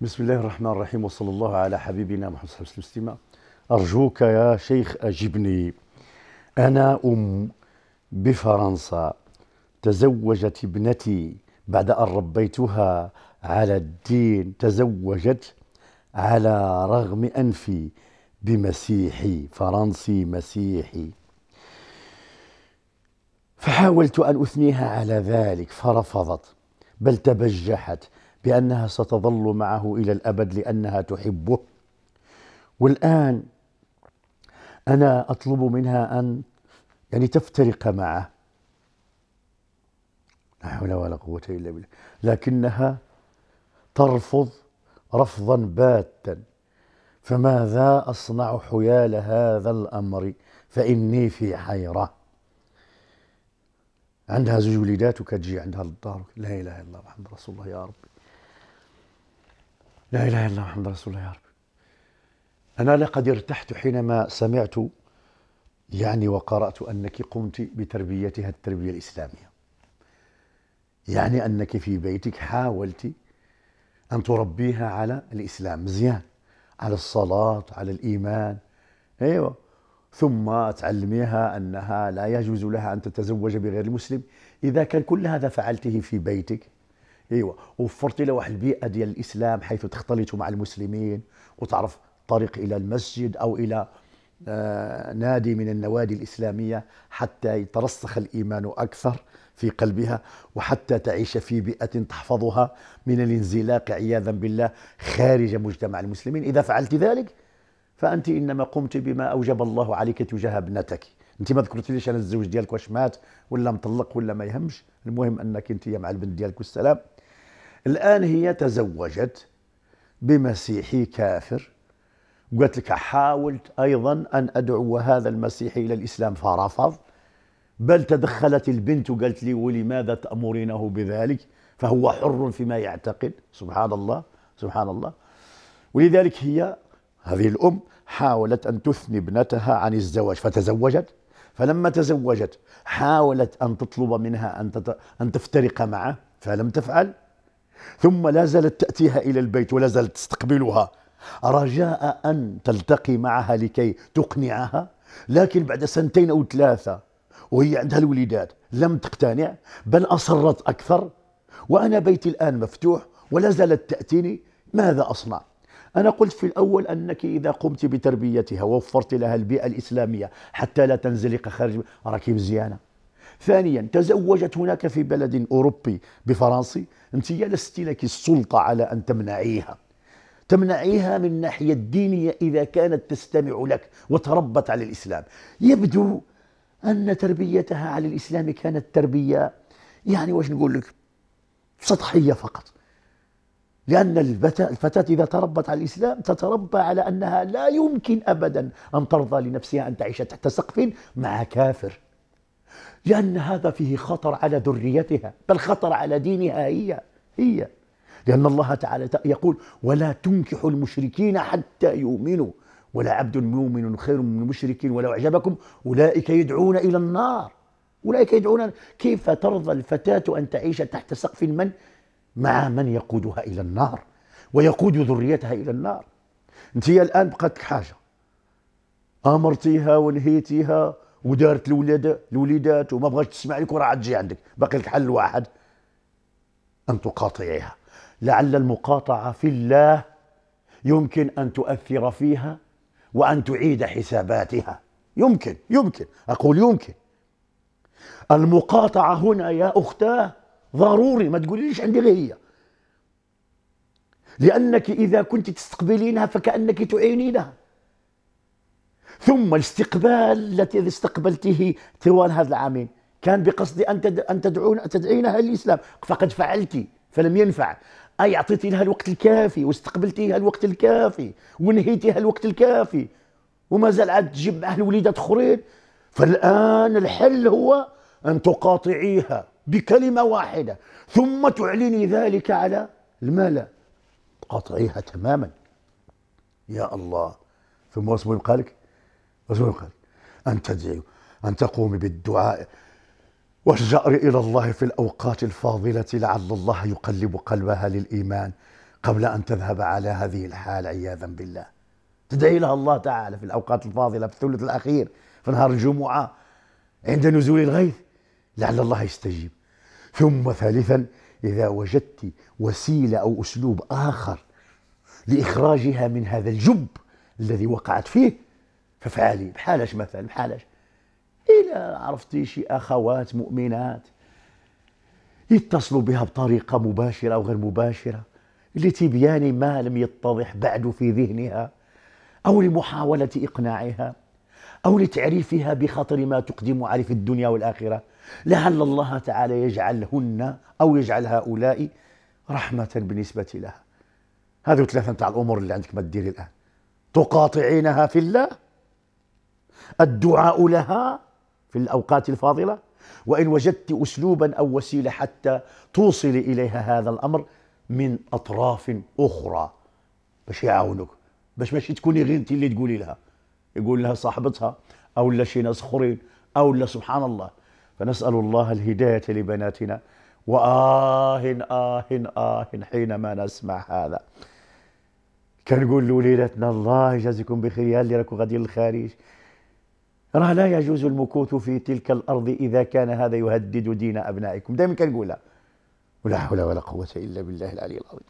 بسم الله الرحمن الرحيم وصلى الله على حبيبنا محمد صلى الله عليه وسلم أرجوك يا شيخ أجبني أنا أم بفرنسا تزوجت ابنتي بعد أن ربيتها على الدين تزوجت على رغم أنفي بمسيحي فرنسي مسيحي فحاولت أن أثنيها على ذلك فرفضت بل تبجحت بأنها ستظل معه إلى الأبد لأنها تحبه والآن أنا أطلب منها أن يعني تفترق معه لا حول ولا قوة إلا بالله لكنها ترفض رفضا باتا فماذا أصنع حيال هذا الأمر فإني في حيرة عندها زوج وليدات وكتجي عندها للدار لا إله إلا الله محمد رسول الله يا ربي لا إله إلا الله محمد رسول الله يا رب أنا لقد ارتحت حينما سمعت يعني وقرأت أنك قمت بتربيتها التربية الإسلامية يعني أنك في بيتك حاولت أن تربيها على الإسلام مزيان على الصلاة على الإيمان أيوة ثم تعلميها أنها لا يجوز لها أن تتزوج بغير المسلم إذا كان كل هذا فعلته في بيتك ايوه وفرتي لها واحد البيئه ديال الاسلام حيث تختلط مع المسلمين وتعرف الطريق الى المسجد او الى آه نادي من النوادي الاسلاميه حتى يترسخ الايمان اكثر في قلبها وحتى تعيش في بيئه تحفظها من الانزلاق عياذا بالله خارج مجتمع المسلمين اذا فعلت ذلك فانت انما قمت بما اوجب الله عليك تجاه ابنتك انت ما ذكرتليش انا الزوج ديالك واش مات ولا مطلق ولا ما يهمش المهم انك انت مع البنت ديالك والسلام الآن هي تزوجت بمسيحي كافر وقالت لك حاولت أيضا أن أدعو هذا المسيحي إلى الإسلام فرفض بل تدخلت البنت وقالت لي ولماذا تأمرينه بذلك فهو حر فيما يعتقد سبحان الله سبحان الله ولذلك هي هذه الأم حاولت أن تثني ابنتها عن الزواج فتزوجت فلما تزوجت حاولت أن تطلب منها أن, أن تفترق معه فلم تفعل ثم لا زالت تأتيها إلى البيت ولا زالت تستقبلها رجاء أن تلتقي معها لكي تقنعها لكن بعد سنتين أو ثلاثة وهي عندها الوليدات لم تقتنع بل أصرت أكثر وأنا بيتي الآن مفتوح ولا زالت تأتيني ماذا أصنع؟ أنا قلت في الأول أنك إذا قمت بتربيتها ووفرت لها البيئة الإسلامية حتى لا تنزلق خارج راكي مزيانة ثانيا تزوجت هناك في بلد أوروبي بفرنسي أنت لست لك السلطة على أن تمنعيها تمنعيها من الناحية الدينية إذا كانت تستمع لك وتربت على الإسلام يبدو أن تربيتها على الإسلام كانت تربية يعني واش نقول لك سطحية فقط لأن الفتاة إذا تربت على الإسلام تتربى على أنها لا يمكن أبدا أن ترضى لنفسها أن تعيش تحت سقف مع كافر لأن هذا فيه خطر على ذريتها بل خطر على دينها هي هي لأن الله تعالى يقول ولا تنكحوا المشركين حتى يؤمنوا ولا عبد مؤمن خير من مشرك ولو أعجبكم أولئك يدعون إلى النار أولئك يدعون كيف ترضى الفتاة أن تعيش تحت سقف من مع من يقودها إلى النار ويقود ذريتها إلى النار أنت الآن بقتك حاجة أمرتيها ونهيتيها ودارت الولادة الوليدات وما بغاتش تسمع لك وراه عاد تجي عندك باقي لك حل واحد ان تقاطعيها لعل المقاطعه في الله يمكن ان تؤثر فيها وان تعيد حساباتها يمكن يمكن اقول يمكن المقاطعه هنا يا اختاه ضروري ما تقوليش عندي غير هي لانك اذا كنت تستقبلينها فكانك تعينينها ثم الاستقبال الذي استقبلته طوال هذا العامين كان بقصد ان ان تدعون تدعينها للاسلام فقد فعلت فلم ينفع اي اعطيتيها الوقت الكافي واستقبلتيها الوقت الكافي ونهيتيها الوقت الكافي وما زال عاد تجيب معها الوليدات اخرين فالان الحل هو ان تقاطعيها بكلمه واحده ثم تعلني ذلك على الملا تقاطعيها تماما يا الله ثم اسمه قالك لك رسول الخير أن تدعي أن تقومي بالدعاء والجأر إلى الله في الأوقات الفاضلة لعل الله يقلب قلبها للإيمان قبل أن تذهب على هذه الحال عياذا بالله تدعي لها الله تعالى في الأوقات الفاضلة في الثلث الأخير في نهار الجمعة عند نزول الغيث لعل الله يستجيب ثم ثالثا إذا وجدت وسيلة أو أسلوب آخر لإخراجها من هذا الجب الذي وقعت فيه ففعالي بحالاش مثلا بحالاش إلى عرفتي شي أخوات مؤمنات يتصلوا بها بطريقة مباشرة أو غير مباشرة لتبيان ما لم يتضح بعد في ذهنها أو لمحاولة إقناعها أو لتعريفها بخطر ما تقدم عليه في الدنيا والآخرة لعل الله تعالى يجعلهن أو يجعل هؤلاء رحمة بالنسبة لها هذه ثلاثة نتاع الأمور اللي عندك ما تديري الآن تقاطعينها في الله الدعاء لها في الأوقات الفاضلة وإن وجدت أسلوبا أو وسيلة حتى توصل إليها هذا الأمر من أطراف أخرى باش يعاونك باش ماشي تكوني غير انت اللي تقولي لها يقول لها صاحبتها او لا شي ناس اخرين او لا سبحان الله فنسال الله الهدايه لبناتنا واه اه اه حينما نسمع هذا كنقول لوليداتنا الله يجازيكم بخير يا اللي راكم غاديين للخارج راه لا يجوز المكوث في تلك الارض اذا كان هذا يهدد دين ابنائكم دائما كنقولها ولا حول ولا قوه الا بالله العلي العظيم